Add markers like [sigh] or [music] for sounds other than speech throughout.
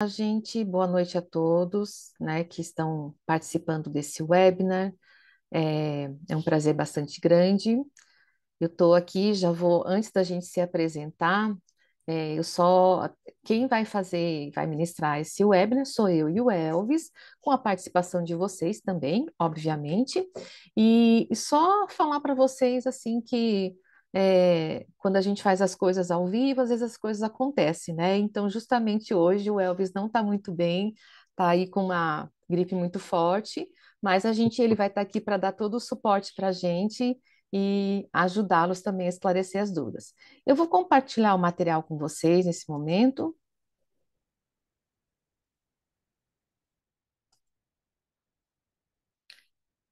A gente, boa noite a todos, né, que estão participando desse webinar. É, é um prazer bastante grande. Eu estou aqui, já vou antes da gente se apresentar. É, eu só quem vai fazer, vai ministrar esse webinar sou eu e o Elvis, com a participação de vocês também, obviamente. E, e só falar para vocês assim que é, quando a gente faz as coisas ao vivo, às vezes as coisas acontecem, né? Então, justamente hoje o Elvis não está muito bem, está aí com uma gripe muito forte, mas a gente ele vai estar tá aqui para dar todo o suporte para a gente e ajudá-los também a esclarecer as dúvidas. Eu vou compartilhar o material com vocês nesse momento.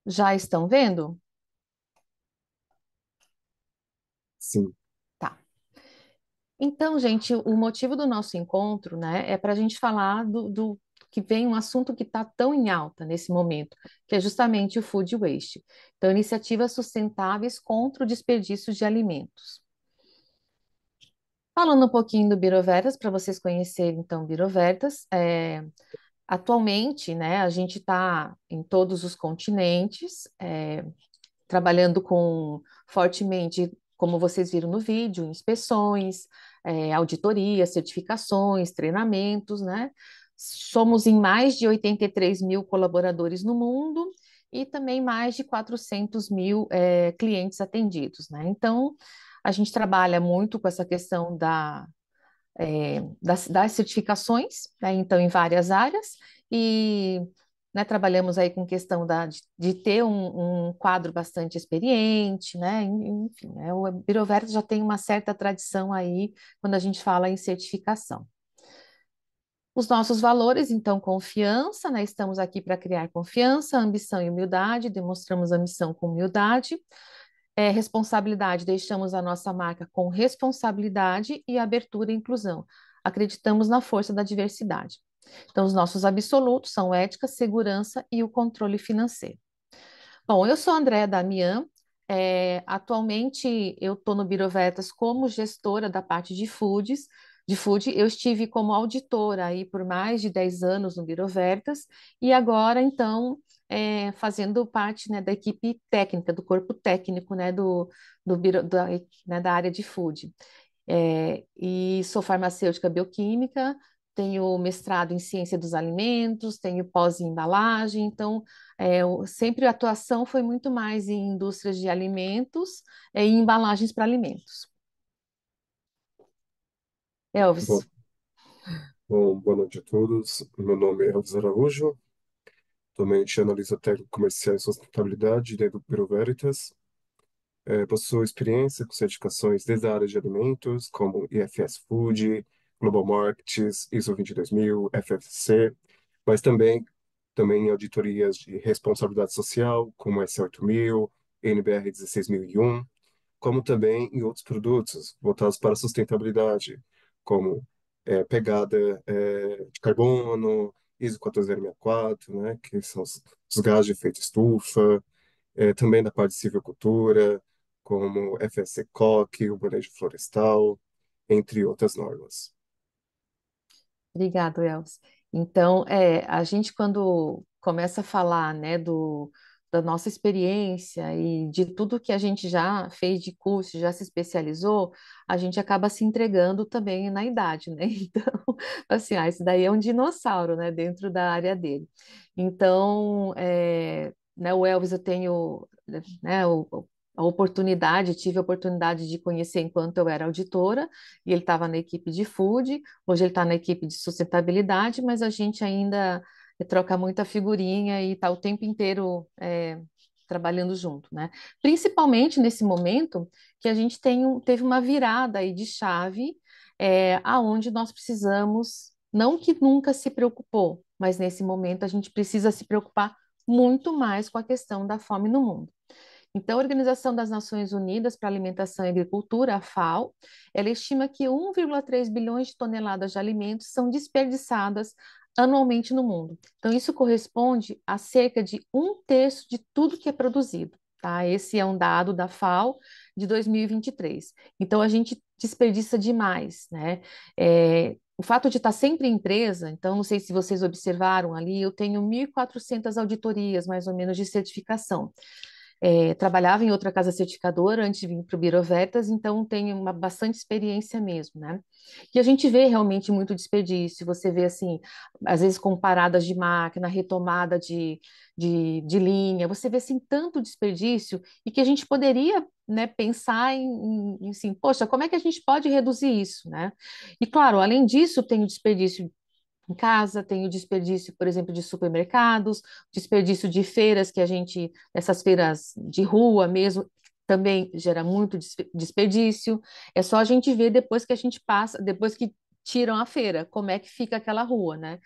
Já estão vendo? Sim. Tá. Então, gente, o motivo do nosso encontro, né, é para a gente falar do, do que vem um assunto que está tão em alta nesse momento, que é justamente o food waste. Então, iniciativas sustentáveis contra o desperdício de alimentos. Falando um pouquinho do Birovertas, para vocês conhecerem, então, Birovertas, é, atualmente, né, a gente está em todos os continentes, é, trabalhando com fortemente como vocês viram no vídeo, inspeções, é, auditorias, certificações, treinamentos, né? Somos em mais de 83 mil colaboradores no mundo e também mais de 400 mil é, clientes atendidos, né? Então, a gente trabalha muito com essa questão da, é, das, das certificações, né? então, em várias áreas, e né, trabalhamos aí com questão da, de, de ter um, um, quadro bastante experiente, né, enfim, né, o Biroverto já tem uma certa tradição aí quando a gente fala em certificação. Os nossos valores, então, confiança, né, estamos aqui para criar confiança, ambição e humildade, demonstramos ambição com humildade, é, responsabilidade, deixamos a nossa marca com responsabilidade e abertura e inclusão. Acreditamos na força da diversidade. Então, os nossos absolutos são ética, segurança e o controle financeiro. Bom, eu sou Andréa Damian, é, atualmente eu estou no Birovetas como gestora da parte de foods, de food, eu estive como auditora aí por mais de 10 anos no Birovertas e agora então é, fazendo parte né, da equipe técnica, do corpo técnico né, do, do da, né, da área de food. É, e sou farmacêutica bioquímica, tenho mestrado em ciência dos alimentos, tenho pós em embalagem, então é, sempre a atuação foi muito mais em indústrias de alimentos eh, e embalagens para alimentos. Elvis. Bom, bom, boa noite a todos. Meu nome é Elvis Araújo, atualmente analista técnico comercial e sustentabilidade dentro do Bureau Veritas. É, eh, possuo experiência com certificações desde a área de alimentos, como IFS Food, Global Markets, ISO 22000, FFC, mas também, também auditorias de responsabilidade social, como S8000, NBR 16001, como também em outros produtos voltados para a sustentabilidade, como é, pegada é, de carbono, ISO 14064, né, que são os, os gases de efeito estufa, é, também da parte de silvicultura, como FSC-COC, o manejo florestal, entre outras normas. Obrigado, Elvis. Então, é, a gente quando começa a falar, né, do, da nossa experiência e de tudo que a gente já fez de curso, já se especializou, a gente acaba se entregando também na idade, né? [laughs] Então, assim, ah, esse daí é um dinossauro, né, dentro da área dele. Então, é, né, o Elvis, eu tenho né, o, a oportunidade, tive a oportunidade de conhecer enquanto eu era auditora, e ele estava na equipe de food, hoje ele está na equipe de sustentabilidade, mas a gente ainda troca muita figurinha e está o tempo inteiro é, trabalhando junto, né? Principalmente nesse momento que a gente tem um, teve uma virada aí de chave, é, aonde nós precisamos, não que nunca se preocupou, mas nesse momento a gente precisa se preocupar muito mais com a questão da fome no mundo. Então, a Organização das Nações Unidas para Alimentação e Agricultura, a FAO, ela estima que 1,3 bilhões de toneladas de alimentos são desperdiçadas anualmente no mundo. Então, isso corresponde a cerca de um terço de tudo que é produzido. Tá? Esse é um dado da FAO de 2023. Então, a gente desperdiça demais, né? É, o fato de estar sempre em empresa, então não sei se vocês observaram ali, eu tenho 1.400 auditorias, mais ou menos, de certificação é, trabalhava em outra casa certificadora antes de vir para o Birovetas, então tem uma bastante experiência mesmo, né? E a gente vê realmente muito desperdício, você vê assim, às vezes com paradas de máquina, retomada de, de, de linha, você vê assim tanto desperdício e que a gente poderia né, pensar em, em, em assim, poxa, como é que a gente pode reduzir isso, né? E claro, além disso, tem o desperdício em casa, tem o desperdício, por exemplo, de supermercados, desperdício de feiras que a gente, essas feiras de rua mesmo, também gera muito desperdício. É só a gente ver depois que a gente passa, depois que tiram a feira, como é que fica aquela rua, né?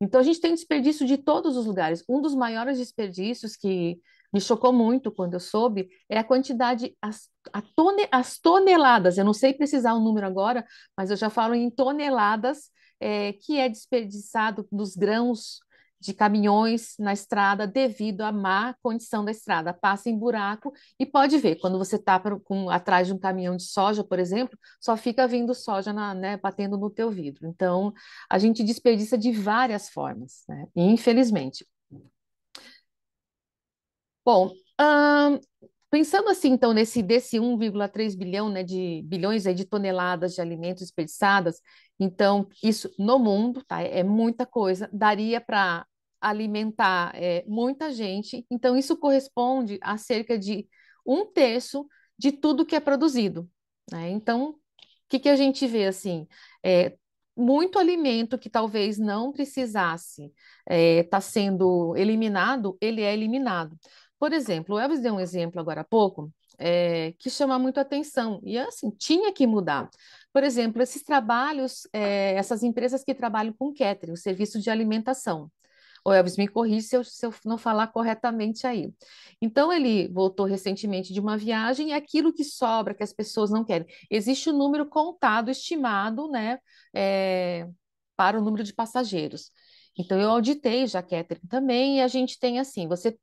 Então a gente tem desperdício de todos os lugares. Um dos maiores desperdícios que me chocou muito quando eu soube é a quantidade, as, a tone, as toneladas. Eu não sei precisar o um número agora, mas eu já falo em toneladas é, que é desperdiçado dos grãos de caminhões na estrada devido à má condição da estrada. Passa em buraco e pode ver, quando você está atrás de um caminhão de soja, por exemplo, só fica vindo soja na, né, batendo no teu vidro. Então, a gente desperdiça de várias formas, né? infelizmente. Bom, hum, pensando assim, então, nesse desse 1,3 bilhão né, de bilhões de toneladas de alimentos desperdiçadas, então, isso no mundo, tá? É muita coisa, daria para alimentar é, muita gente. Então, isso corresponde a cerca de um terço de tudo que é produzido. Né? Então, o que, que a gente vê assim? É, muito alimento que talvez não precisasse estar é, tá sendo eliminado, ele é eliminado. Por exemplo, o Elvis deu um exemplo agora há pouco é, que chama muito atenção e assim tinha que mudar. Por exemplo, esses trabalhos, é, essas empresas que trabalham com catering, o serviço de alimentação. O Elvis me corrige se eu, se eu não falar corretamente aí. Então, ele voltou recentemente de uma viagem e aquilo que sobra, que as pessoas não querem. Existe o um número contado, estimado, né, é, para o número de passageiros. Então, eu auditei já catering também e a gente tem assim, você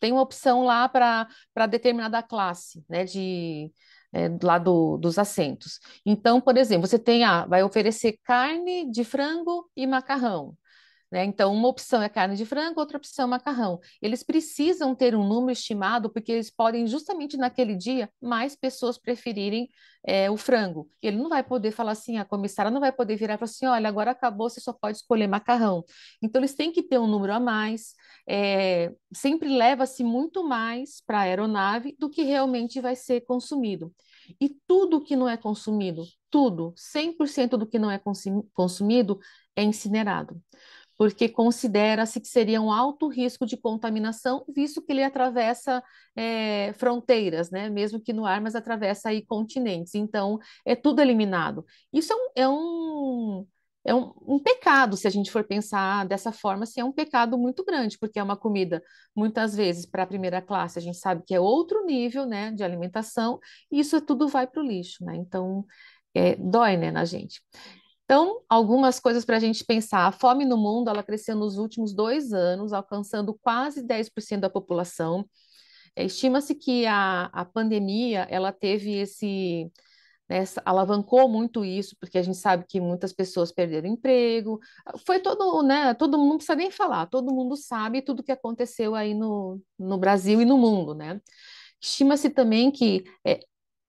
tem uma opção lá para determinada classe, né, de é, lá do, dos assentos. Então, por exemplo, você tem, a ah, vai oferecer carne de frango e macarrão. Né? Então, uma opção é carne de frango, outra opção é macarrão. Eles precisam ter um número estimado, porque eles podem, justamente naquele dia, mais pessoas preferirem é, o frango. Ele não vai poder falar assim, a comissária não vai poder virar e falar assim: olha, agora acabou, você só pode escolher macarrão. Então, eles têm que ter um número a mais. É, sempre leva-se muito mais para a aeronave do que realmente vai ser consumido. E tudo que não é consumido, tudo, 100% do que não é consumido é incinerado, porque considera-se que seria um alto risco de contaminação, visto que ele atravessa é, fronteiras, né? mesmo que no ar, mas atravessa aí continentes. Então, é tudo eliminado. Isso é um, é um é um, um, pecado, se a gente for pensar dessa forma, assim, é um pecado muito grande, porque é uma comida, muitas vezes, para a primeira classe, a gente sabe que é outro nível né, de alimentação, e isso tudo vai para o lixo, né? Então, é, dói né, na gente. Então, algumas coisas para a gente pensar. A fome no mundo ela cresceu nos últimos dois anos, alcançando quase 10% da população. É, Estima-se que a, a pandemia ela teve esse né, alavancou muito isso, porque a gente sabe que muitas pessoas perderam emprego. Foi todo, né, todo mundo não precisa nem falar, todo mundo sabe tudo o que aconteceu aí no, no Brasil e no mundo, né? Estima-se também que é,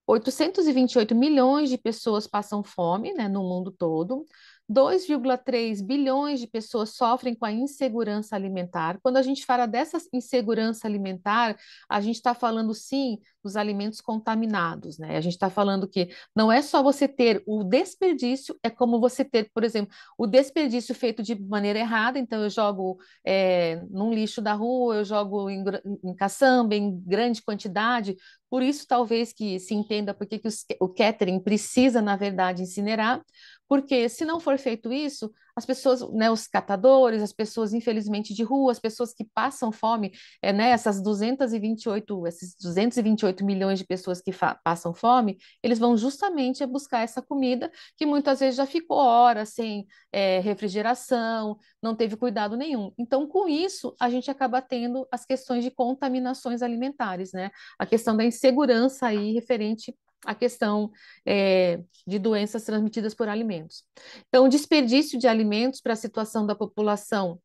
828 milhões de pessoas passam fome, né, no mundo todo. 2,3 bilhões de pessoas sofrem com a insegurança alimentar. Quando a gente fala dessa insegurança alimentar, a gente está falando sim dos alimentos contaminados, né? A gente está falando que não é só você ter o desperdício, é como você ter, por exemplo, o desperdício feito de maneira errada. Então, eu jogo é, num lixo da rua, eu jogo em, em caçamba, em grande quantidade. Por isso, talvez que se entenda por que, que o catering precisa, na verdade, incinerar porque se não for feito isso, as pessoas, né, os catadores, as pessoas infelizmente de rua, as pessoas que passam fome, é, né, essas 228, esses 228 milhões de pessoas que passam fome, eles vão justamente é buscar essa comida que muitas vezes já ficou horas sem é, refrigeração, não teve cuidado nenhum. Então, com isso, a gente acaba tendo as questões de contaminações alimentares, né? A questão da insegurança aí referente a questão é, de doenças transmitidas por alimentos. Então, desperdício de alimentos para a situação da população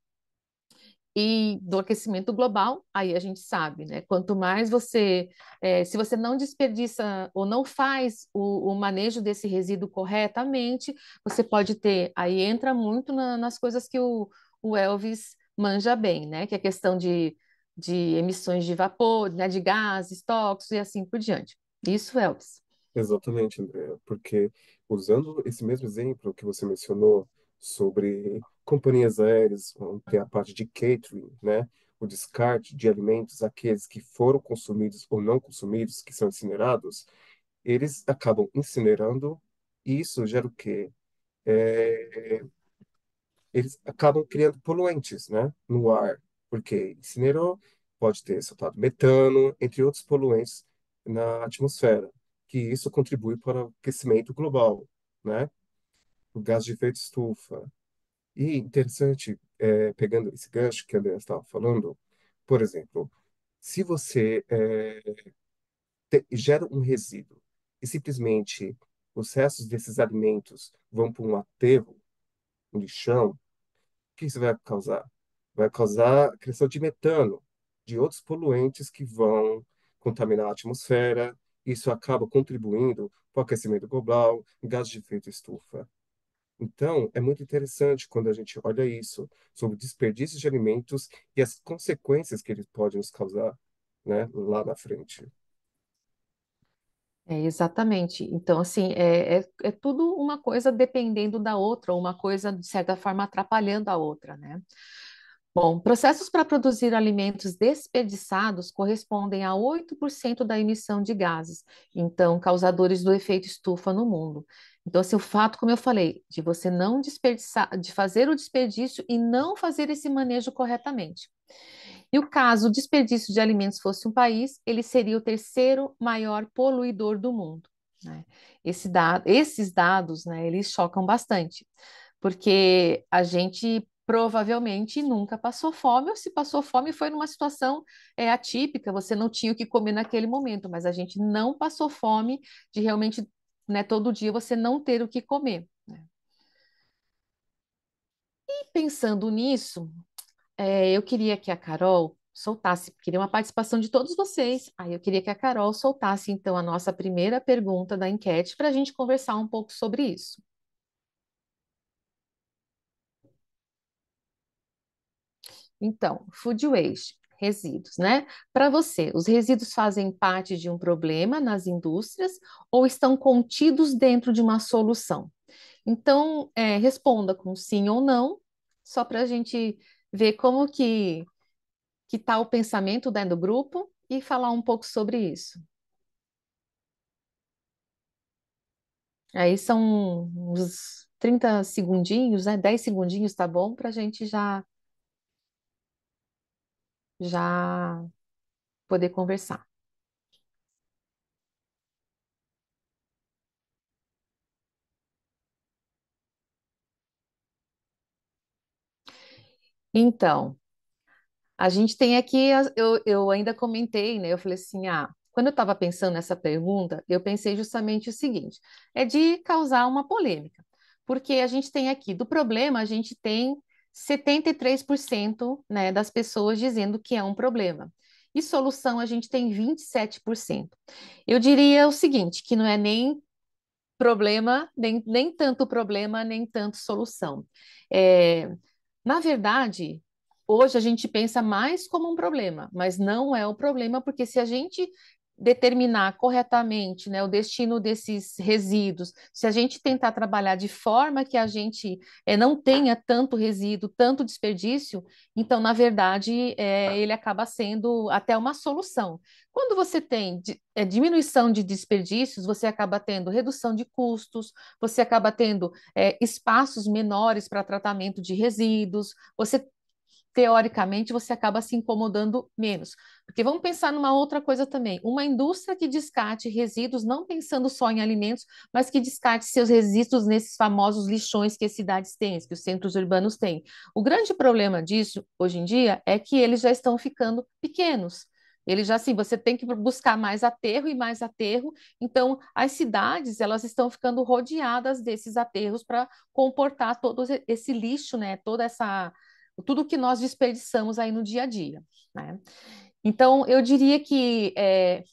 e do aquecimento global, aí a gente sabe, né? Quanto mais você, é, se você não desperdiça ou não faz o, o, manejo desse resíduo corretamente, você pode ter, aí entra muito na, nas coisas que o, o, Elvis manja bem, né? Que é a questão de, de emissões de vapor, né? de gases, tóxicos e assim por diante. Isso, Elvis. Exatamente, Andréa, porque usando esse mesmo exemplo que você mencionou sobre companhias aéreas, tem a parte de catering, né? o descarte de alimentos, aqueles que foram consumidos ou não consumidos, que são incinerados, eles acabam incinerando e isso gera o quê? É... Eles acabam criando poluentes né? no ar, porque incinerou, pode ter soltado metano, entre outros poluentes na atmosfera, que isso contribui para o aquecimento global, né? O gás de efeito estufa. E interessante, é, pegando esse gancho que a Andrea estava falando, por exemplo, se você é, te, gera um resíduo e simplesmente os restos desses alimentos vão para um aterro, um lixão, o que isso vai causar? Vai causar a criação de metano, de outros poluentes que vão contaminar a atmosfera. Isso acaba contribuindo para o aquecimento global, gases de efeito estufa. Então, é muito interessante quando a gente olha isso, sobre desperdícios de alimentos e as consequências que eles podem nos causar né, lá na frente. É, exatamente. Então, assim, é, é, é, tudo uma coisa dependendo da outra, uma coisa, de certa forma, atrapalhando a outra, né? Bom, processos para produzir alimentos desperdiçados correspondem a 8% da emissão de gases, então causadores do efeito estufa no mundo. Então, assim, o fato, como eu falei, de você não desperdiçar, de fazer o desperdício e não fazer esse manejo corretamente. E o caso o desperdício de alimentos fosse um país, ele seria o terceiro maior poluidor do mundo. Né? Esse dado, esses dados, né, eles chocam bastante, porque a gente provavelmente nunca passou fome, ou se passou fome foi numa situação é, atípica, você não tinha o que comer naquele momento, mas a gente não passou fome de realmente, né, todo dia você não ter o que comer. Né? E pensando nisso, é, eu queria que a Carol soltasse, queria uma participação de todos vocês, aí eu queria que a Carol soltasse, então, a nossa primeira pergunta da enquete para a gente conversar um pouco sobre isso. Então, food waste, resíduos, né? Para você, os resíduos fazem parte de um problema nas indústrias ou estão contidos dentro de uma solução? Então, é, responda com sim ou não, só para a gente ver como que que está o pensamento dentro né, do grupo e falar um pouco sobre isso. Aí são uns 30 segundinhos, né? 10 segundinhos, tá bom? Para a gente já já poder conversar. Então, a gente tem aqui, eu, eu ainda comentei, né? Eu falei assim, ah, quando eu estava pensando nessa pergunta, eu pensei justamente o seguinte: é de causar uma polêmica, porque a gente tem aqui, do problema, a gente tem 73% né, das pessoas dizendo que é um problema. E solução a gente tem 27%. Eu diria o seguinte, que não é nem problema, nem, nem tanto problema, nem tanto solução. É, na verdade, hoje a gente pensa mais como um problema, mas não é o problema, porque se a gente determinar corretamente né, o destino desses resíduos, se a gente tentar trabalhar de forma que a gente é, não tenha tanto resíduo, tanto desperdício, então, na verdade, é, ele acaba sendo até uma solução. Quando você tem é, diminuição de desperdícios, você acaba tendo redução de custos, você acaba tendo espaços menores para tratamento de resíduos, você teoricamente, você acaba se incomodando menos. Porque vamos pensar numa outra coisa também. Uma indústria que descarte resíduos, não pensando só em alimentos, mas que descarte seus resíduos nesses famosos lixões que as cidades têm, que os centros urbanos têm. O grande problema disso, hoje em dia, é que eles já estão ficando pequenos. Ele já assim, você tem que buscar mais aterro e mais aterro. Então, as cidades elas estão ficando rodeadas desses aterros para comportar todo esse lixo, né? Toda essa tudo que nós desperdiçamos aí no dia a dia, né? Então, eu diria que é,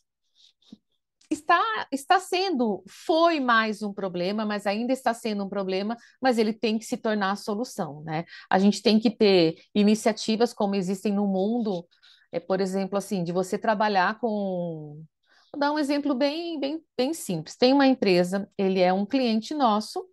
está, está sendo, foi mais um problema, mas ainda está sendo um problema, mas ele tem que se tornar a solução, né? A gente tem que ter iniciativas como existem no mundo, é, por exemplo, assim, de você trabalhar com... Vou dar um exemplo bem, bem, bem simples. Tem uma empresa, ele é um cliente nosso,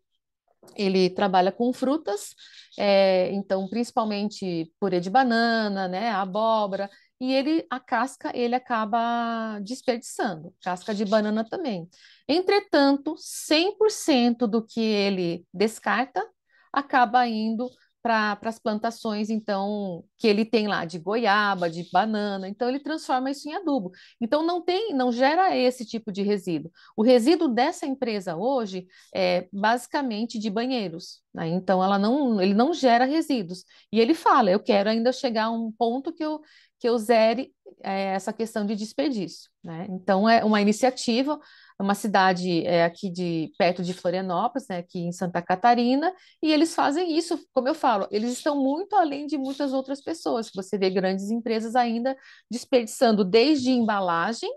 ele trabalha com frutas, é, então, principalmente purê de banana, né, abóbora, e ele a casca ele acaba desperdiçando, casca de banana também. Entretanto, 100% do que ele descarta acaba indo para as plantações, então, que ele tem lá de goiaba, de banana, então ele transforma isso em adubo. Então não tem, não gera esse tipo de resíduo. O resíduo dessa empresa hoje é basicamente de banheiros, né? Então ela não, ele não gera resíduos. E ele fala, eu quero ainda chegar a um ponto que eu que eu zere é, essa questão de desperdício, né? Então é uma iniciativa, é uma cidade é, aqui de perto de Florianópolis, né, aqui em Santa Catarina, e eles fazem isso, como eu falo, eles estão muito além de muitas outras pessoas. Você vê grandes empresas ainda desperdiçando desde embalagem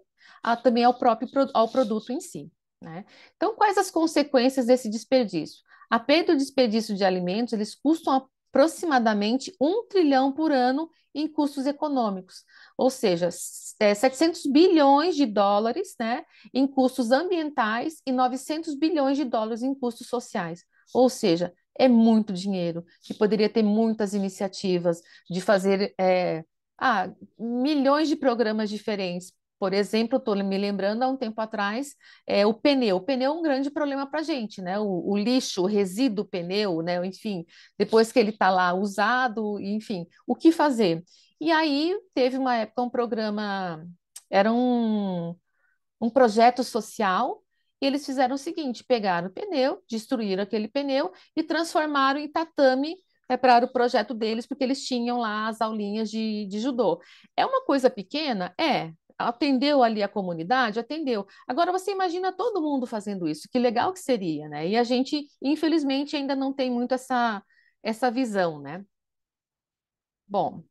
a, também ao próprio ao produto em si. Né? Então, quais as consequências desse desperdício? A perda do desperdício de alimentos, eles custam, aproximadamente um trilhão por ano em custos econômicos, ou seja, 700 é, bilhões de dólares né, em custos ambientais e 900 bilhões de dólares em custos sociais. Ou seja, é muito dinheiro, que poderia ter muitas iniciativas de fazer é, ah, milhões de programas diferentes por exemplo, estou me lembrando há um tempo atrás, é, o pneu. O pneu é um grande problema para a gente, né? O, o, lixo, o resíduo pneu, né? Enfim, depois que ele está lá usado, enfim, o que fazer? E aí teve uma época um programa, era um, um projeto social, e eles fizeram o seguinte: pegaram o pneu, destruíram aquele pneu e transformaram em tatame é né, para o projeto deles, porque eles tinham lá as aulinhas de, de judô. É uma coisa pequena? É, atendeu ali a comunidade? Atendeu. Agora você imagina todo mundo fazendo isso, que legal que seria, né? E a gente, infelizmente, ainda não tem muito essa, essa visão, né? Bom,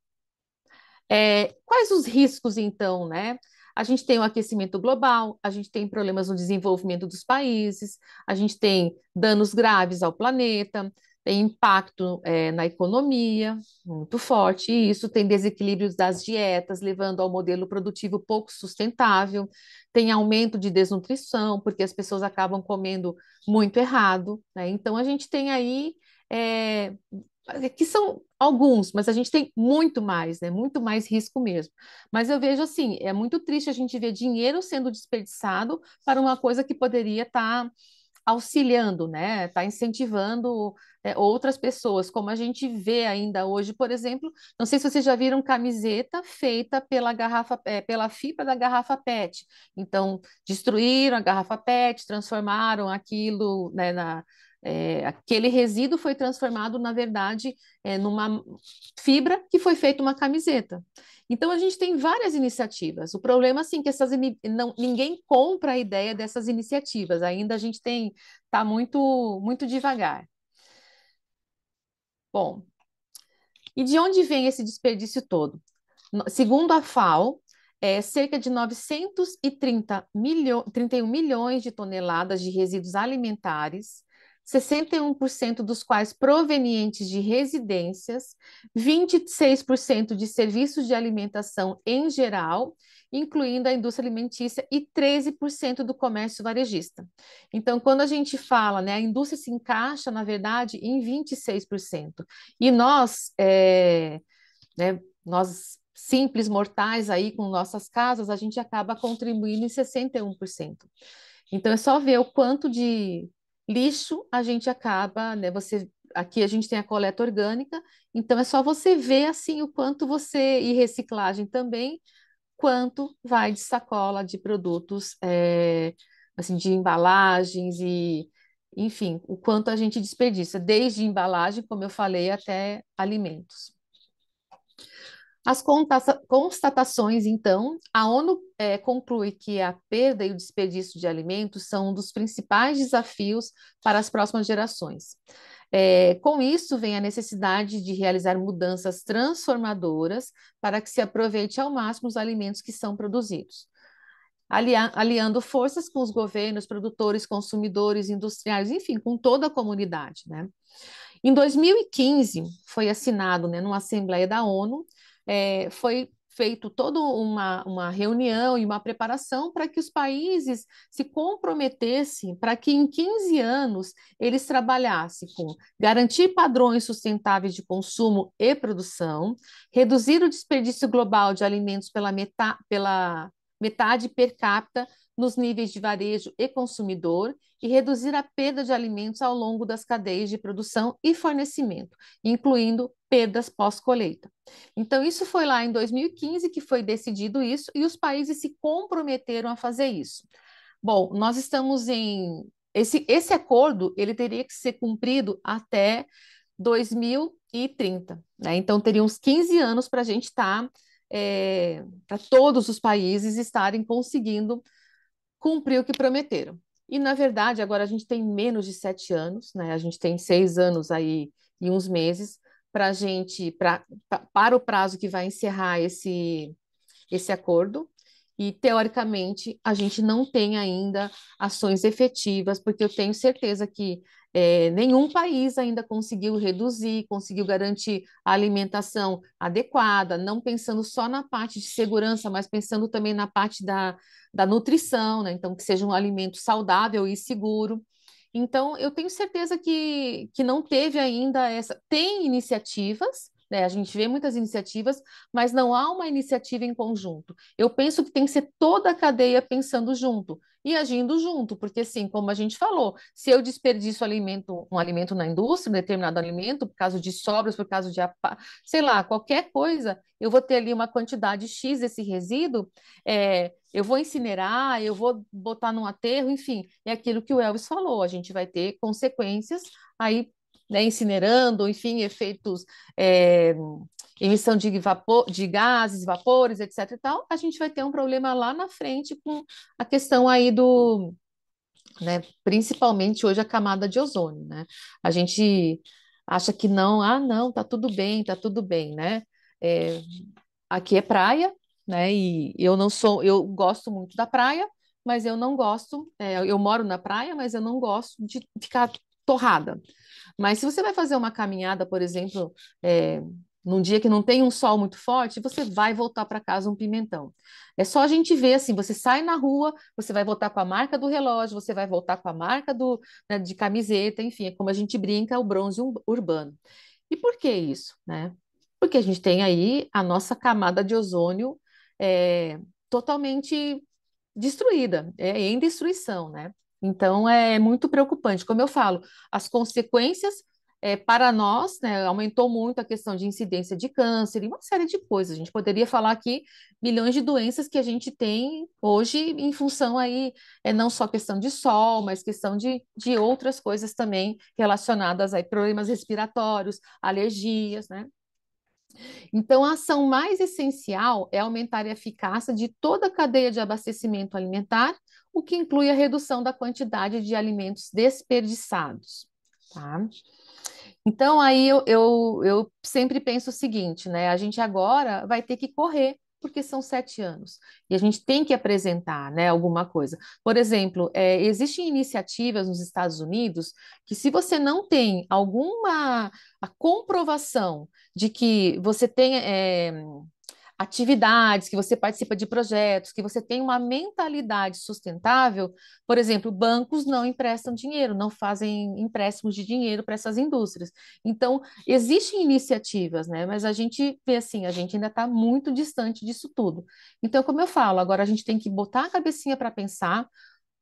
é, quais os riscos, então, né? A gente tem o aquecimento global, a gente tem problemas no desenvolvimento dos países, a gente tem danos graves ao planeta, tem impacto é, na economia muito forte, e isso tem desequilíbrios das dietas, levando ao modelo produtivo pouco sustentável, tem aumento de desnutrição, porque as pessoas acabam comendo muito errado, né? Então a gente tem aí é, é que são alguns, mas a gente tem muito mais, né? Muito mais risco mesmo. Mas eu vejo assim, é muito triste a gente ver dinheiro sendo desperdiçado para uma coisa que poderia estar. Tá auxiliando, né? Está incentivando é, outras pessoas, como a gente vê ainda hoje, por exemplo. Não sei se vocês já viram camiseta feita pela garrafa, é, pela fibra da garrafa PET. Então, destruíram a garrafa PET, transformaram aquilo né, na, é, aquele resíduo foi transformado, na verdade, é, numa fibra que foi feita uma camiseta. Então, a gente tem várias iniciativas. O problema, assim, é que essas não, ninguém compra a ideia dessas iniciativas. Ainda a gente tem está muito, muito devagar. Bom, e de onde vem esse desperdício todo? Segundo a FAO, é, cerca de 930 milho 31 milhões de toneladas de resíduos alimentares 61% dos quais provenientes de residências, 26% de serviços de alimentação em geral, incluindo a indústria alimentícia, e 13% do comércio varejista. Então, quando a gente fala, né, a indústria se encaixa, na verdade, em 26%. E nós, é, né, nós simples mortais aí com nossas casas, a gente acaba contribuindo em 61%. Então, é só ver o quanto de Lixo, a gente acaba, né? Você aqui a gente tem a coleta orgânica, então é só você ver assim o quanto você e reciclagem também, quanto vai de sacola de produtos, é, assim, de embalagens e enfim, o quanto a gente desperdiça, desde embalagem, como eu falei, até alimentos. As constatações, então, a ONU é, conclui que a perda e o desperdício de alimentos são um dos principais desafios para as próximas gerações. É, com isso, vem a necessidade de realizar mudanças transformadoras para que se aproveite ao máximo os alimentos que são produzidos. aliando forças com os governos, produtores, consumidores, industriais, enfim, com toda a comunidade. Né? Em 2015, foi assinado né, numa Assembleia da ONU é, foi feito toda uma, uma reunião e uma preparação para que os países se comprometessem para que em 15 anos eles trabalhassem com garantir padrões sustentáveis de consumo e produção, reduzir o desperdício global de alimentos pela, meta, pela metade per capita nos níveis de varejo e consumidor e reduzir a perda de alimentos ao longo das cadeias de produção e fornecimento, incluindo perdas pós-colheita. Então, isso foi lá em 2015 que foi decidido isso e os países se comprometeram a fazer isso. Bom, nós estamos em. Esse, esse acordo ele teria que ser cumprido até 2030, né? Então, teria uns 15 anos para a gente estar. Tá, é, para todos os países estarem conseguindo cumprir o que prometeram. E, na verdade, agora a gente tem menos de sete anos, né? A gente tem seis anos aí e uns meses para gente, pra, pra, para o prazo que vai encerrar esse, esse acordo. E, teoricamente, a gente não tem ainda ações efetivas, porque eu tenho certeza que é, nenhum país ainda conseguiu reduzir, conseguiu garantir a alimentação adequada, não pensando só na parte de segurança, mas pensando também na parte da, da nutrição, né? então que seja um alimento saudável e seguro. Então, eu tenho certeza que, que não teve ainda essa. Tem iniciativas, né? A gente vê muitas iniciativas, mas não há uma iniciativa em conjunto. Eu penso que tem que ser toda a cadeia pensando junto e agindo junto, porque assim, como a gente falou, se eu desperdiço alimento, um alimento na indústria, um determinado alimento, por causa de sobras, por causa de, sei lá, qualquer coisa, eu vou ter ali uma quantidade X desse resíduo, é, eu vou incinerar, eu vou botar num aterro, enfim, é aquilo que o Elvis falou, a gente vai ter consequências aí né, incinerando, enfim, efeitos, é, emissão de, vapor, de gases, vapores, etc. E tal, a gente vai ter um problema lá na frente com a questão aí do, né, principalmente hoje a camada de ozônio, né? A gente acha que não, ah, não, tá tudo bem, tá tudo bem, né? É, aqui é praia, né? E eu não sou, eu gosto muito da praia, mas eu não gosto, é, eu moro na praia, mas eu não gosto de ficar torrada. Mas se você vai fazer uma caminhada, por exemplo, é, num dia que não tem um sol muito forte, você vai voltar para casa um pimentão. É só a gente ver assim, você sai na rua, você vai voltar com a marca do relógio, você vai voltar com a marca do, né, de camiseta, enfim, é como a gente brinca, é o bronze urbano. E por que isso, né? Porque a gente tem aí a nossa camada de ozônio é, totalmente destruída, é, em destruição, né? Então é muito preocupante. Como eu falo, as consequências é, para nós, né, aumentou muito a questão de incidência de câncer e uma série de coisas. A gente poderia falar aqui milhões de doenças que a gente tem hoje em função aí, é não só questão de sol, mas questão de, de outras coisas também relacionadas a problemas respiratórios, alergias, né? Então, a ação mais essencial é aumentar a eficácia de toda a cadeia de abastecimento alimentar o que inclui a redução da quantidade de alimentos desperdiçados. Tá? Então, aí eu, eu, eu sempre penso o seguinte, né? A gente agora vai ter que correr porque são sete anos e a gente tem que apresentar né, alguma coisa. Por exemplo, é, existem iniciativas nos Estados Unidos que, se você não tem alguma a comprovação de que você tem é, atividades, que você participa de projetos, que você tem uma mentalidade sustentável, por exemplo, bancos não emprestam dinheiro, não fazem empréstimos de dinheiro para essas indústrias. Então, existem iniciativas, né? Mas a gente vê assim, a gente ainda está muito distante disso tudo. Então, como eu falo, agora a gente tem que botar a cabecinha para pensar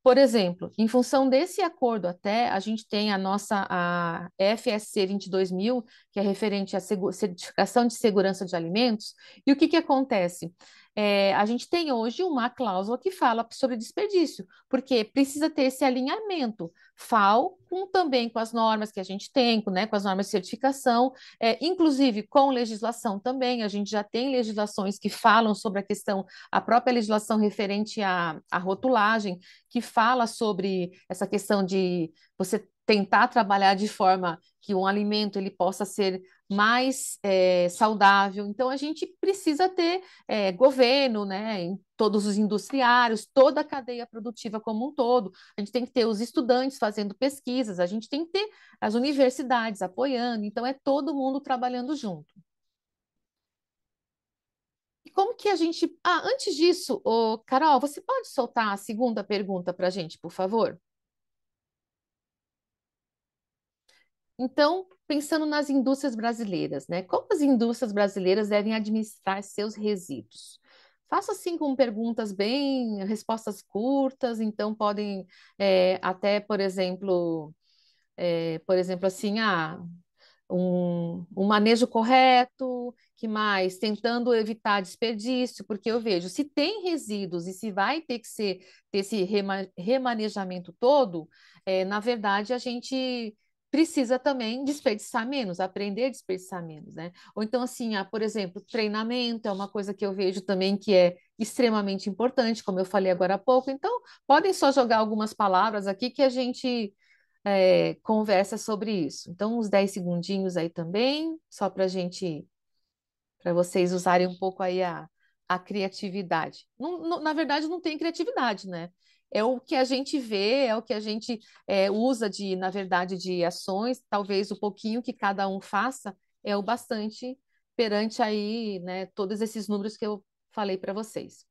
por exemplo, em função desse acordo até, a gente tem a nossa a FSC 22000, que é referente à certificação de segurança de alimentos, e o que, que acontece? é, a gente tem hoje uma cláusula que fala sobre desperdício, porque precisa ter esse alinhamento FAO com, também com as normas que a gente tem, com, né, com as normas de certificação, é, inclusive com legislação também. A gente já tem legislações que falam sobre a questão, a própria legislação referente à, à rotulagem, que fala sobre essa questão de você tentar trabalhar de forma que um alimento ele possa ser mais é, saudável. Então, a gente precisa ter é, governo, né, todos os industriários, toda a cadeia produtiva como um todo. A gente tem que ter os estudantes fazendo pesquisas, a gente tem que ter as universidades apoiando. Então, é todo mundo trabalhando junto. E como que a gente. Ah, antes disso, ô, Carol, você pode soltar a segunda pergunta para a gente, por favor? Então, pensando nas indústrias brasileiras, né? Como as indústrias brasileiras devem administrar seus resíduos? Faço assim com perguntas bem, respostas curtas, então podem é, até, por exemplo, é, por exemplo, assim, ah, um, um, manejo correto, que mais? Tentando evitar desperdício, porque eu vejo, se tem resíduos e se vai ter que ser, ter esse remanejamento todo, é, na verdade a gente precisa também desperdiçar menos, aprender a desperdiçar menos, né? Ou então, assim, ah, por exemplo, treinamento é uma coisa que eu vejo também que é extremamente importante, como eu falei agora há pouco. Então, podem só jogar algumas palavras aqui que a gente é, conversa sobre isso. Então, uns 10 segundinhos aí também, só para a gente, para vocês usarem um pouco aí a, a criatividade. Não, não, na verdade, não tem criatividade, né? é o que a gente vê, é o que a gente é, usa de, na verdade, de ações, talvez o pouquinho que cada um faça é o bastante perante aí, né, todos esses números que eu falei para vocês.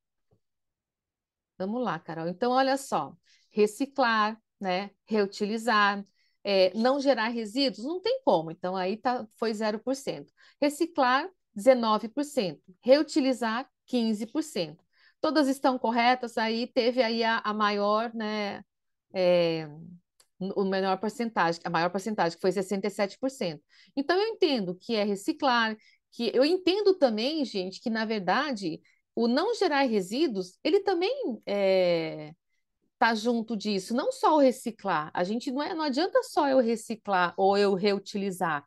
Vamos lá, Carol. Então, olha só, reciclar, né, reutilizar, é, não gerar resíduos, não tem como. Então, aí tá, foi 0%. Reciclar, 19%. Reutilizar, 15% todas estão corretas, aí teve aí a, a maior, né, é, o menor porcentagem, a maior porcentagem, que foi 67%. Então, eu entendo que é reciclar, que eu entendo também, gente, que na verdade o não gerar resíduos, ele também é, tá junto disso, não só o reciclar. A gente não, é, não adianta só eu reciclar ou eu reutilizar.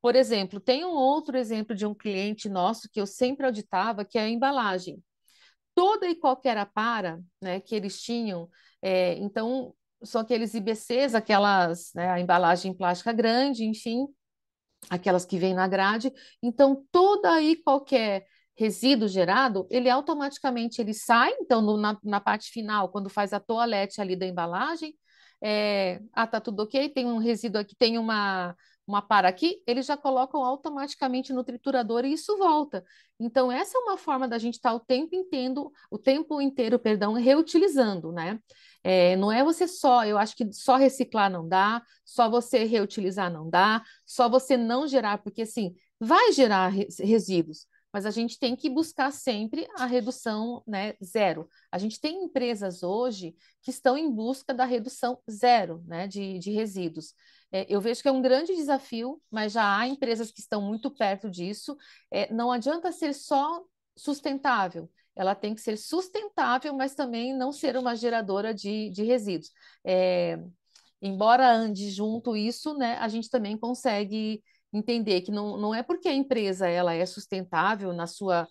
Por exemplo, tem um outro exemplo de um cliente nosso que eu sempre auditava, que é a embalagem toda e qualquer apara né, que eles tinham. É, então, são aqueles IBCs, aquelas, né, a embalagem plástica grande, enfim, aquelas que vêm na grade. Então, toda e qualquer resíduo gerado, ele automaticamente ele sai, então, no, na, na parte final, quando faz a toalete ali da embalagem, é, ah, tá tudo ok, tem um resíduo aqui, tem uma, uma para aqui, eles já colocam automaticamente no triturador e isso volta. Então, essa é uma forma da gente estar tá o tempo inteiro, o tempo inteiro, perdão, reutilizando, né? É, não é você só, eu acho que só reciclar não dá, só você reutilizar não dá, só você não gerar, porque assim, vai gerar resíduos, mas a gente tem que buscar sempre a redução né, zero. A gente tem empresas hoje que estão em busca da redução zero né, de, de resíduos. É, eu vejo que é um grande desafio, mas já há empresas que estão muito perto disso. É, não adianta ser só sustentável, ela tem que ser sustentável, mas também não ser uma geradora de, de resíduos. É, embora ande junto isso, né, a gente também consegue entender que não, não é porque a empresa ela é sustentável na sua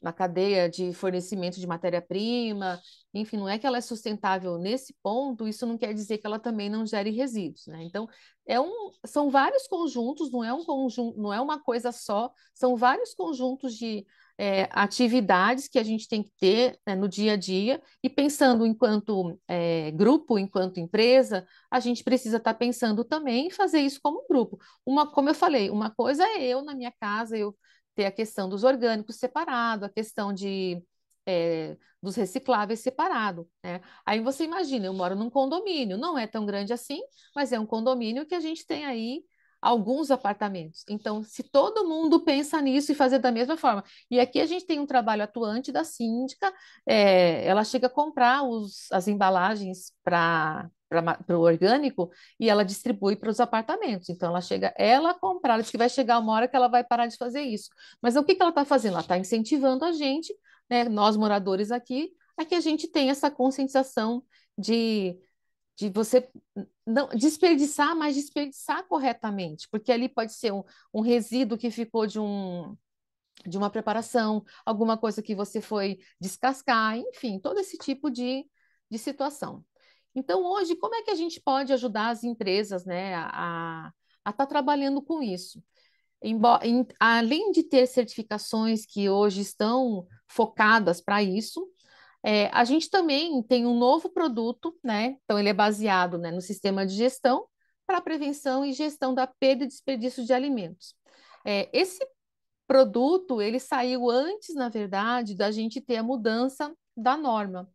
na cadeia de fornecimento de matéria-prima, enfim, não é que ela é sustentável nesse ponto, isso não quer dizer que ela também não gere resíduos, né? Então, é um, são vários conjuntos, não é um conjunto, não é uma coisa só, são vários conjuntos de é, atividades que a gente tem que ter né, no dia a dia, e pensando enquanto é, grupo, enquanto empresa, a gente precisa estar tá pensando também em fazer isso como um grupo. Uma, como eu falei, uma coisa é eu na minha casa, eu ter a questão dos orgânicos separado, a questão de é, dos recicláveis separado. Né? Aí você imagina, eu moro num condomínio, não é tão grande assim, mas é um condomínio que a gente tem aí alguns apartamentos. Então, se todo mundo pensa nisso e fazer da mesma forma. E aqui a gente tem um trabalho atuante da síndica, é, ela chega a comprar os, as embalagens para o orgânico e ela distribui para os apartamentos. Então ela chega, ela comprar, ela diz que vai chegar uma hora que ela vai parar de fazer isso. Mas o que, que ela está fazendo? Ela está incentivando a gente, né, nós moradores aqui, a que a gente tenha essa conscientização de de você não desperdiçar, mas desperdiçar corretamente, porque ali pode ser um, um resíduo que ficou de um de uma preparação, alguma coisa que você foi descascar, enfim, todo esse tipo de, de situação. Então, hoje, como é que a gente pode ajudar as empresas né, a estar tá trabalhando com isso? Embora, em, além de ter certificações que hoje estão focadas para isso, é, a gente também tem um novo produto, né? Então, ele é baseado né, no sistema de gestão para prevenção e gestão da perda e desperdício de alimentos. É, esse produto, ele saiu antes, na verdade, da gente ter a mudança da norma.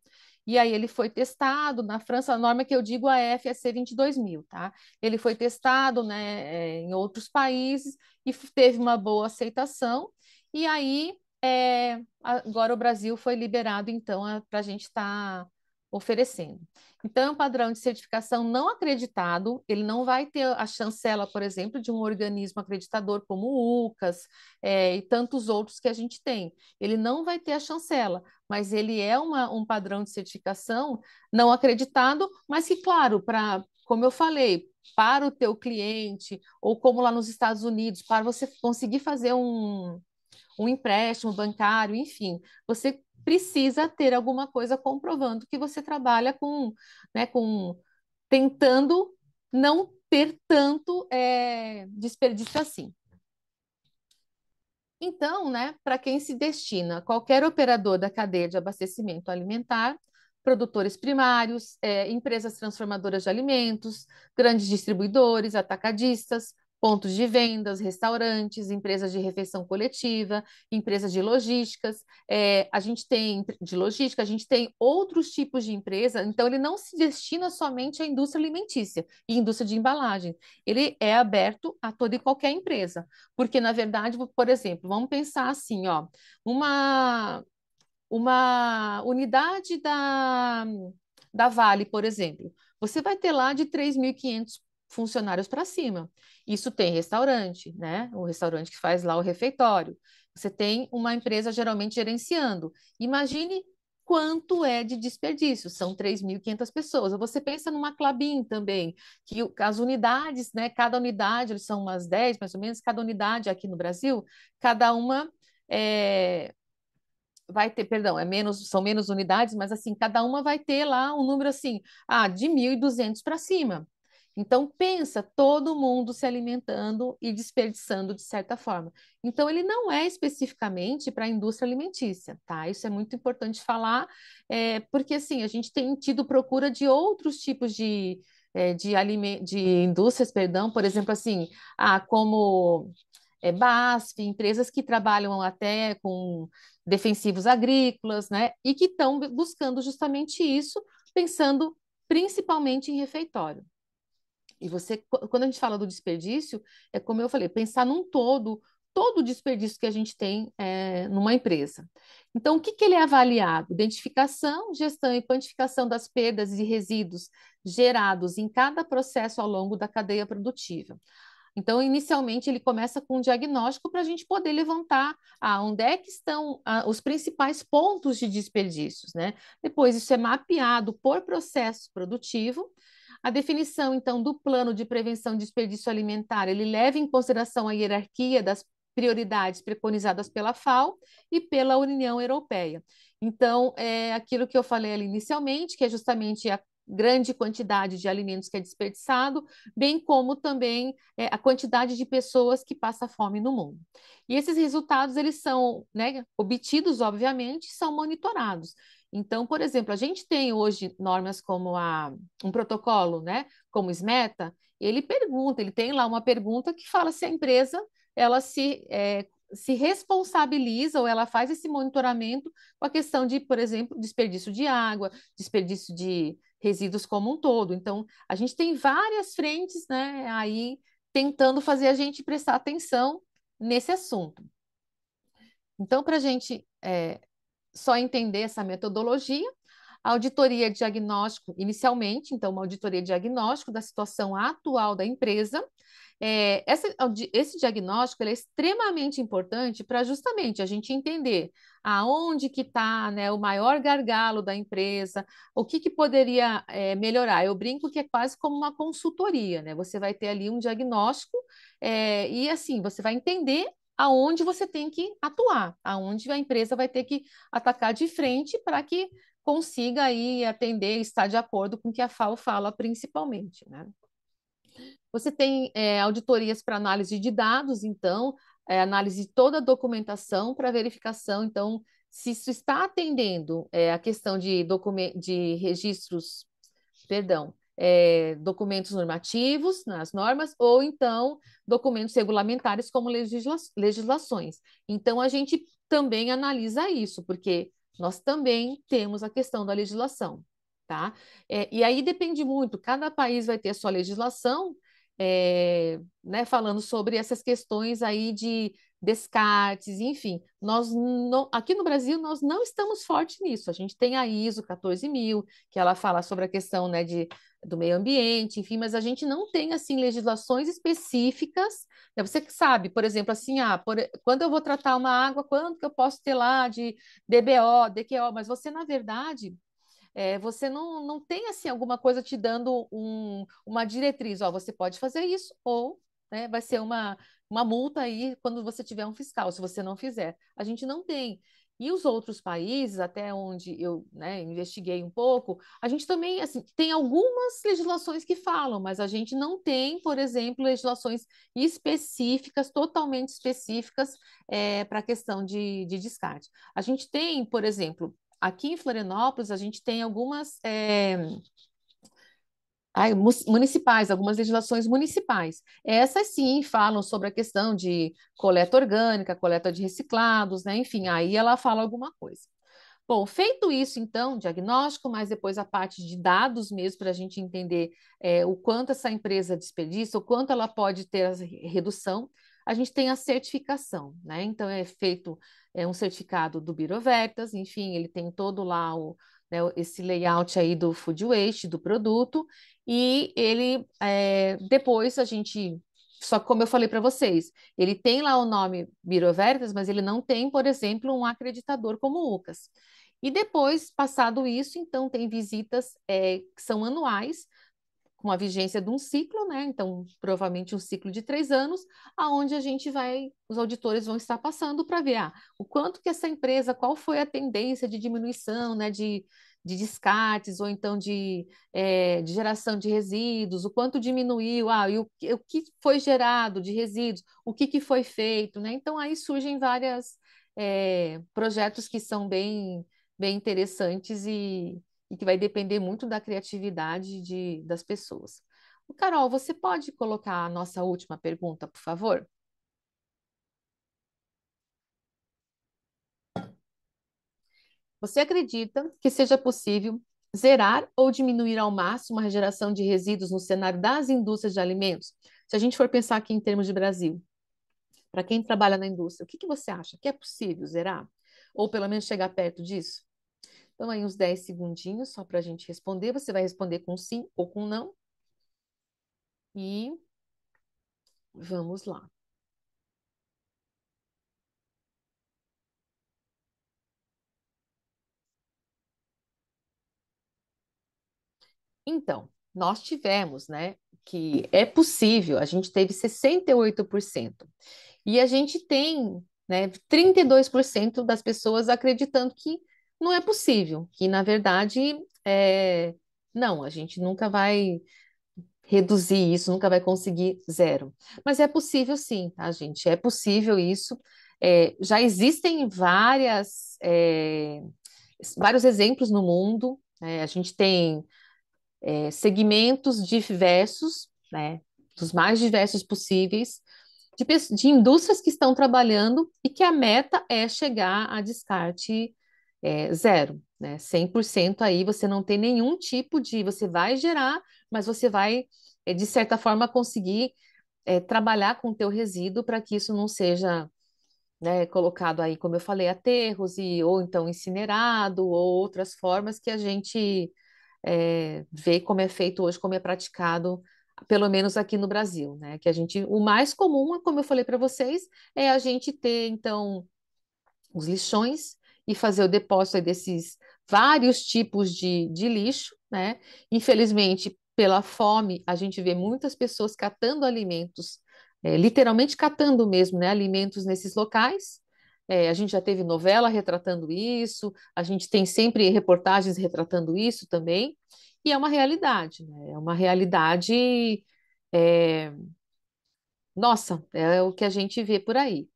E aí ele foi testado na França, a norma que eu digo a FSC 22.000, tá? Ele foi testado né, é, em outros países e teve uma boa aceitação. E aí é, agora o Brasil foi liberado, então, para a gente estar tá oferecendo. Então, é um padrão de certificação não acreditado, ele não vai ter a chancela, por exemplo, de um organismo acreditador como o UCAS é, e tantos outros que a gente tem. Ele não vai ter a chancela, mas ele é uma, um padrão de certificação não acreditado, mas que, claro, para como eu falei, para o teu cliente, ou como lá nos Estados Unidos, para você conseguir fazer um, um empréstimo bancário, enfim, você precisa ter alguma coisa comprovando que você trabalha com, né, com tentando não ter tanto é, desperdício assim. Então, né, para quem se destina, qualquer operador da cadeia de abastecimento alimentar, produtores primários, é, empresas transformadoras de alimentos, grandes distribuidores, atacadistas, pontos de vendas, restaurantes, empresas de refeição coletiva, empresas de logísticas, é, a gente tem de logística, a gente tem outros tipos de empresa, então ele não se destina somente à indústria alimentícia e indústria de embalagem, ele é aberto a toda e qualquer empresa, porque na verdade, por exemplo, vamos pensar assim, ó, uma, uma unidade da, da Vale, por exemplo, você vai ter lá de 3.500 funcionários para cima. Isso tem restaurante, né? O restaurante que faz lá o refeitório. Você tem uma empresa geralmente gerenciando. Imagine quanto é de desperdício, são 3.500 pessoas. Você pensa numa Clabin também, que as unidades, né, cada unidade, eles são umas 10 mais ou menos, cada unidade aqui no Brasil, cada uma é, vai ter, perdão, é menos, são menos unidades, mas assim, cada uma vai ter lá um número assim, ah, de 1.200 para cima. Então pensa todo mundo se alimentando e desperdiçando de certa forma. Então ele não é especificamente para a indústria alimentícia, tá? Isso é muito importante falar, é, porque assim a gente tem tido procura de outros tipos de é, de, de indústrias, perdão, por exemplo, assim, ah, como é, BASF, empresas que trabalham até com defensivos agrícolas, né? E que estão buscando justamente isso, pensando principalmente em refeitório. E você, quando a gente fala do desperdício, é como eu falei, pensar num todo, todo o desperdício que a gente tem é, numa empresa. Então, o que, que ele é avaliado? Identificação, gestão e quantificação das perdas e resíduos gerados em cada processo ao longo da cadeia produtiva. Então, inicialmente, ele começa com um diagnóstico para a gente poder levantar ah, onde é que estão ah, os principais pontos de desperdícios. Né? Depois, isso é mapeado por processo produtivo a definição, então, do plano de prevenção de desperdício alimentar, ele leva em consideração a hierarquia das prioridades preconizadas pela FAO e pela União Europeia. Então, é aquilo que eu falei ali inicialmente, que é justamente a grande quantidade de alimentos que é desperdiçado, bem como também é, a quantidade de pessoas que passa fome no mundo. E esses resultados eles são né, obtidos, obviamente, são monitorados. Então, por exemplo, a gente tem hoje normas como a, um protocolo, né, como o SMETA, ele pergunta, ele tem lá uma pergunta que fala se a empresa ela se, é, se responsabiliza ou ela faz esse monitoramento com a questão de, por exemplo, desperdício de água, desperdício de resíduos como um todo. Então, a gente tem várias frentes, né, aí tentando fazer a gente prestar atenção nesse assunto. Então, para a gente é, só entender essa metodologia. A auditoria diagnóstico, inicialmente, então, uma auditoria diagnóstico da situação atual da empresa. É, essa, esse diagnóstico é extremamente importante para justamente a gente entender aonde que está né, o maior gargalo da empresa, o que, que poderia é, melhorar. Eu brinco que é quase como uma consultoria, né? Você vai ter ali um diagnóstico é, e assim você vai entender aonde você tem que atuar, aonde a empresa vai ter que atacar de frente para que consiga aí atender, estar de acordo com o que a FAO fala principalmente, né? Você tem é, auditorias para análise de dados, então, é, análise de toda a documentação para verificação, então, se isso está atendendo é, a questão de, de registros, perdão, é, documentos normativos, nas normas, ou então documentos regulamentares, como legisla legislações. Então, a gente também analisa isso, porque nós também temos a questão da legislação, tá? É, e aí depende muito, cada país vai ter a sua legislação, é, né, falando sobre essas questões aí de descartes, enfim, nós não, aqui no Brasil nós não estamos forte nisso. A gente tem a ISO 14000, que ela fala sobre a questão, né, de do meio ambiente, enfim, mas a gente não tem assim legislações específicas. Né? Você que sabe, por exemplo, assim, ah, por, quando eu vou tratar uma água, quanto que eu posso ter lá de DBO, DQO, mas você na verdade é, você não, não tem assim alguma coisa te dando um, uma diretriz, ó, você pode fazer isso ou né, vai ser uma, uma multa aí quando você tiver um fiscal, se você não fizer. A gente não tem. E os outros países, até onde eu né, investiguei um pouco, a gente também assim, tem algumas legislações que falam, mas a gente não tem, por exemplo, legislações específicas, totalmente específicas é, eh, para a questão de, de descarte. A gente tem, por exemplo, aqui em Florianópolis, a gente tem algumas. É, ai, municipais, algumas legislações municipais. Essas sim falam sobre a questão de coleta orgânica, coleta de reciclados, né? enfim, aí ela fala alguma coisa. Bom, feito isso, então, diagnóstico, mas depois a parte de dados mesmo, para a gente entender é, o quanto essa empresa desperdiça, o quanto ela pode ter a redução, a gente tem a certificação, né? Então, é feito é, um certificado do Birovertas, enfim, ele tem todo lá o, né, esse layout aí do food waste, do produto, e ele é, depois a gente. Só que como eu falei para vocês, ele tem lá o nome Birovertas, mas ele não tem, por exemplo, um acreditador como o Lucas. E depois, passado isso, então tem visitas é, que são anuais, com a vigência de um ciclo, né? Então, provavelmente um ciclo de três anos, aonde a gente vai, os auditores vão estar passando para ver ah, o quanto que essa empresa, qual foi a tendência de diminuição, né? De, de descartes ou então de, é, de geração de resíduos, o quanto diminuiu, ah, e o, o que foi gerado de resíduos, o que, que foi feito, né? Então aí surgem vários é, eh, projetos que são bem, bem interessantes e, e que vai depender muito da criatividade de, das pessoas. Carol, você pode colocar a nossa última pergunta, por favor? Você acredita que seja possível zerar ou diminuir ao máximo a geração de resíduos no cenário das indústrias de alimentos? Se a gente for pensar aqui em termos de Brasil, para quem trabalha na indústria, o que, que você acha? Que é possível zerar? Ou pelo menos chegar perto disso? Então, aí uns 10 segundinhos só para a gente responder. Você vai responder com sim ou com não. E vamos lá. Então, nós tivemos, né, que é possível, a gente teve 68%. E a gente tem, né, 32% das pessoas acreditando que não é possível, que na verdade é, não, a gente nunca vai reduzir isso, nunca vai conseguir zero. Mas é possível sim, tá, gente? É possível isso. É, já existem várias, é, vários exemplos no mundo. Né? A gente tem eh, segmentos diversos, né? dos mais diversos possíveis, de, de indústrias que estão trabalhando e que a meta é chegar a descarte é, zero, né? 100% aí você não tem nenhum tipo de. Você vai gerar, mas você vai, é, de certa forma, conseguir é, trabalhar com o teu resíduo para que isso não seja né, colocado aí, como eu falei, aterros, e, ou então incinerado, ou outras formas que a gente é, vê como é feito hoje, como é praticado pelo menos aqui no Brasil, né? Que a gente, o mais comum, como eu falei para vocês, é a gente ter então os lixões e fazer o depósito desses vários tipos de, de lixo, né? Infelizmente, pela fome, a gente vê muitas pessoas catando alimentos, é, literalmente catando mesmo, né? Alimentos nesses locais. É, a gente já teve novela retratando isso, a gente tem sempre reportagens retratando isso também, e é uma realidade, né? É uma realidade. É... Nossa, é o que a gente vê por aí.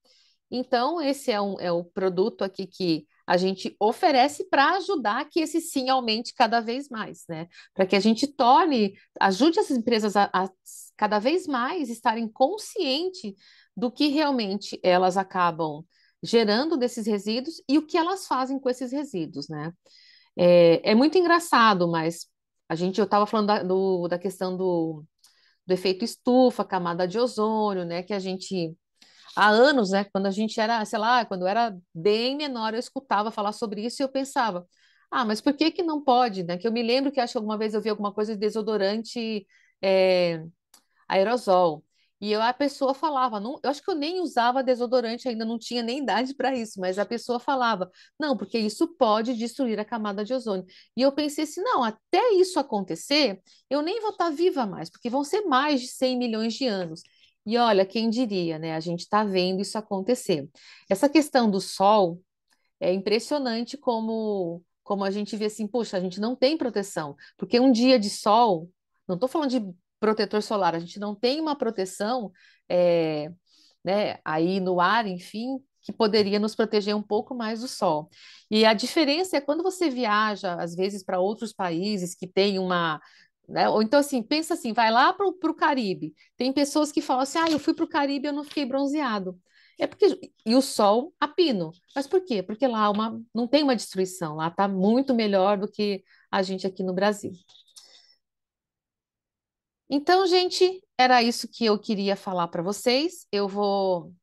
Então, esse é, um, é o produto aqui que a gente oferece para ajudar que esse sim aumente cada vez mais, né? Para que a gente torne, ajude essas empresas a, a cada vez mais estarem conscientes do que realmente elas acabam gerando desses resíduos e o que elas fazem com esses resíduos, né? É, é muito engraçado, mas a gente, eu estava falando da, do, da questão do, do efeito estufa, camada de ozônio, né? Que a gente há anos, né? Quando a gente era, sei lá, quando eu era bem menor, eu escutava falar sobre isso e eu pensava, ah, mas por que que não pode, né? Que eu me lembro que acho que alguma vez eu vi alguma coisa de desodorante é, aerosol. E eu, a pessoa falava, não, eu acho que eu nem usava desodorante ainda, não tinha nem idade para isso, mas a pessoa falava, não, porque isso pode destruir a camada de ozônio. E eu pensei assim, não, até isso acontecer, eu nem vou estar tá viva mais, porque vão ser mais de 100 milhões de anos. E olha, quem diria, né? A gente está vendo isso acontecer. Essa questão do sol é impressionante como como a gente vê assim, poxa, a gente não tem proteção, porque um dia de sol, não estou falando de protetor solar, a gente não tem uma proteção é, né, aí no ar, enfim, que poderia nos proteger um pouco mais do sol. E a diferença é quando você viaja, às vezes, para outros países que tem uma, né? Ou então, assim, pensa assim, vai lá para o Caribe. Tem pessoas que falam assim, ah, eu fui para o Caribe e eu não fiquei bronzeado. É porque e o sol a pino. Mas por quê? Porque lá uma, não tem uma destruição, lá está muito melhor do que a gente aqui no Brasil. Então, gente, era isso que eu queria falar para vocês. Eu vou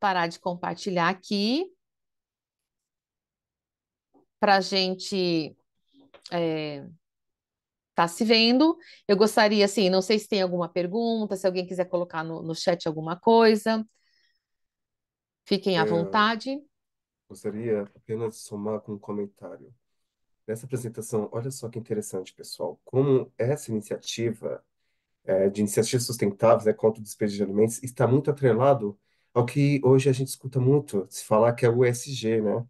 parar de compartilhar aqui para a gente é, está se vendo. Eu gostaria, assim, não sei se tem alguma pergunta, se alguém quiser colocar no, no chat alguma coisa. Fiquem à é, vontade. Gostaria apenas de somar com um comentário. Nessa apresentação, olha só que interessante, pessoal, como essa iniciativa é, de iniciativas sustentáveis né, contra o desperdício de alimentos está muito atrelado ao que hoje a gente escuta muito se falar que é o ESG, né?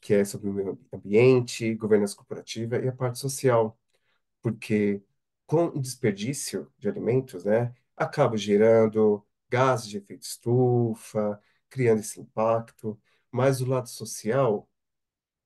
Que é sobre o meio ambiente, governança corporativa e a parte social porque com o desperdício de alimentos, né, acaba gerando gases de efeito estufa, criando esse impacto. Mas o lado social,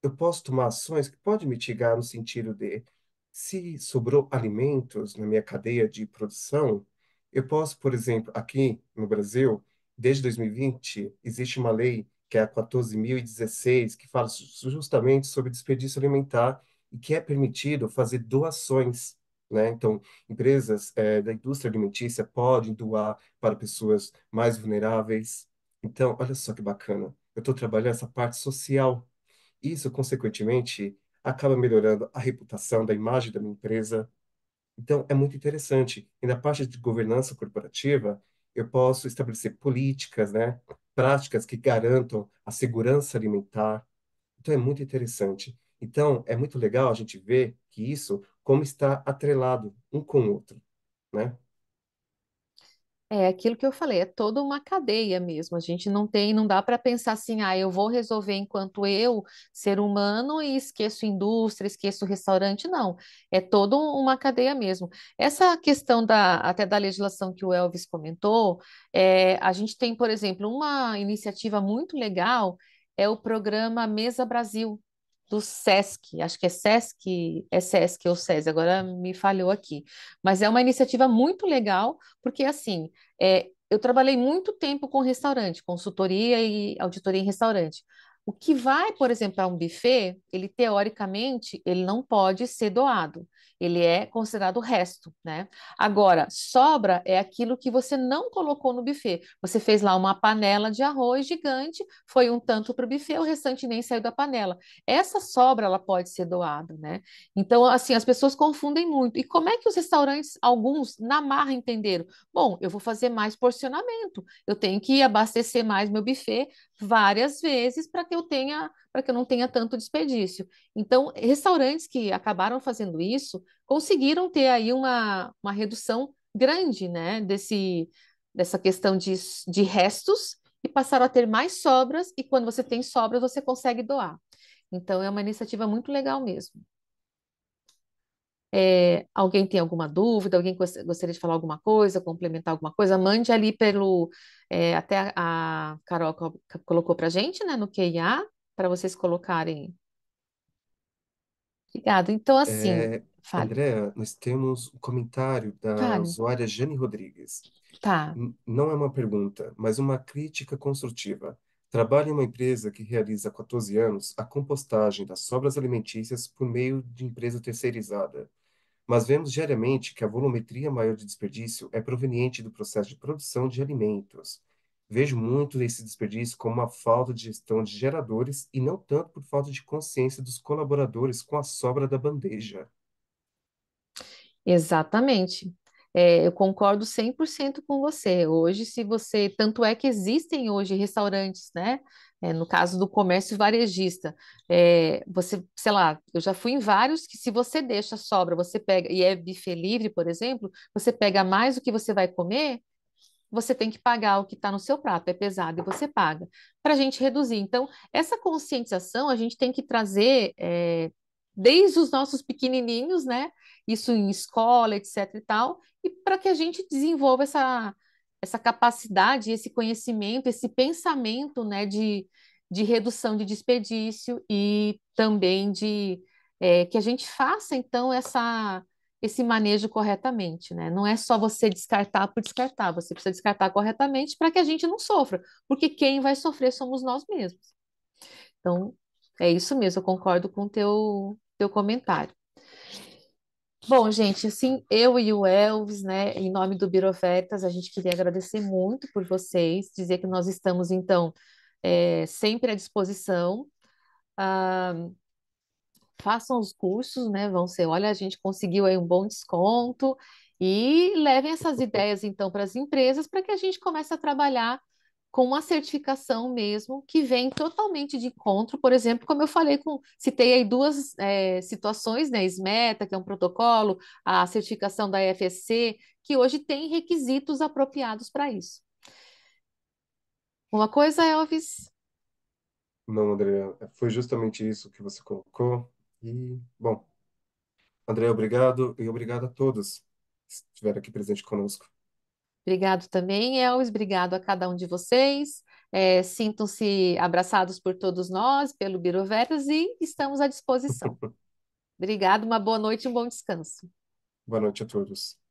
eu posso tomar ações que podem mitigar no sentido de se sobrou alimentos na minha cadeia de produção, eu posso, por exemplo, aqui no Brasil, desde 2020, existe uma lei que é a 14.016, que fala justamente sobre desperdício alimentar e que é permitido fazer doações. Né? Então, empresas é, da indústria alimentícia podem doar para pessoas mais vulneráveis. Então, olha só que bacana. Eu estou trabalhando essa parte social. Isso, consequentemente, acaba melhorando a reputação da imagem da minha empresa. Então, é muito interessante. E na parte de governança corporativa, eu posso estabelecer políticas, né? práticas que garantam a segurança alimentar. Então, é muito interessante. Então, é muito legal a gente ver que isso, como está atrelado um com o outro, né? É aquilo que eu falei, é toda uma cadeia mesmo. A gente não tem, não dá para pensar assim, ah, eu vou resolver enquanto eu, ser humano, e esqueço indústria, esqueço restaurante, não. É toda uma cadeia mesmo. Essa questão da até da legislação que o Elvis comentou, é, a gente tem, por exemplo, uma iniciativa muito legal é o programa Mesa Brasil, do SESC, acho que é SESC, é SESC ou SESI, agora me falhou aqui, mas é uma iniciativa muito legal, porque assim, é, eu trabalhei muito tempo com restaurante, consultoria e auditoria em restaurante. O que vai, por exemplo, a um buffet, ele teoricamente, ele não pode ser doado ele é considerado o resto, né? Agora, sobra é aquilo que você não colocou no buffet. Você fez lá uma panela de arroz gigante, foi um tanto para o buffet, o restante nem saiu da panela. Essa sobra ela pode ser doada, né? Então, assim, as pessoas confundem muito. E como é que os restaurantes, alguns, na marra entenderam? Bom, eu vou fazer mais porcionamento, eu tenho que abastecer mais meu buffet várias vezes para que eu tenha para que eu não tenha tanto desperdício. Então, restaurantes que acabaram fazendo isso conseguiram ter aí uma, uma redução grande né, desse, dessa questão de, de restos e passaram a ter mais sobras, e quando você tem sobras, você consegue doar. Então, é uma iniciativa muito legal mesmo. É, alguém tem alguma dúvida, alguém gostaria de falar alguma coisa, complementar alguma coisa, mande ali pelo. É, até a, a Carol colocou para a gente, né, no QIA para vocês colocarem. Obrigado. Então, assim, É, fale. Andréa, nós temos um comentário da Fale. usuária Jane Rodrigues. Tá. N- Não é uma pergunta, mas uma crítica construtiva. Trabalho em uma empresa que realiza há 14 anos a compostagem das sobras alimentícias por meio de empresa terceirizada. Mas vemos diariamente que a volumetria maior de desperdício é proveniente do processo de produção de alimentos. Vejo muito esse desperdício como uma falta de gestão de geradores e não tanto por falta de consciência dos colaboradores com a sobra da bandeja. Exatamente. É, eu concordo 100% com você. Hoje, se você. Tanto é que existem hoje restaurantes, né? É, no caso do comércio varejista, é, você, sei lá, eu já fui em vários que se você deixa sobra, você pega, e é buffet livre, por exemplo, você pega mais do que você vai comer, você tem que pagar o que está no seu prato, é pesado e você paga, para a gente reduzir. Então, essa conscientização a gente tem que trazer é, desde os nossos pequenininhos, né? Isso em escola, etc e tal, e para que a gente desenvolva essa, essa capacidade, esse conhecimento, esse pensamento, né, de, de redução de desperdício e também de é, que a gente faça, então, essa esse manejo corretamente, né? Não é só você descartar por descartar, você precisa descartar corretamente para que a gente não sofra, porque quem vai sofrer somos nós mesmos. Então, é isso mesmo, eu concordo com o teu, teu comentário. Bom, gente, assim, eu e o Elvis, né, em nome do Birofertas, a gente queria agradecer muito por vocês, dizer que nós estamos, então, é, sempre à disposição. Ah, façam os cursos, né? Vão ser, olha, a gente conseguiu aí um bom desconto e levem essas ideias então para as empresas para que a gente comece a trabalhar com uma certificação mesmo que vem totalmente de encontro, por exemplo, como eu falei com, citei aí duas é, situações, né, SMETA, que é um protocolo, a certificação da EFSC, que hoje tem requisitos apropriados para isso. Uma coisa, Elvis? Não, André, foi justamente isso que você colocou, e, bom, André, obrigado e obrigado a todos que estiveram aqui presente conosco. Obrigado também, Elvis, obrigado a cada um de vocês. É, Sintam-se abraçados por todos nós, pelo Veras, e estamos à disposição. [laughs] Obrigado, uma boa noite e um bom descanso. Boa noite a todos.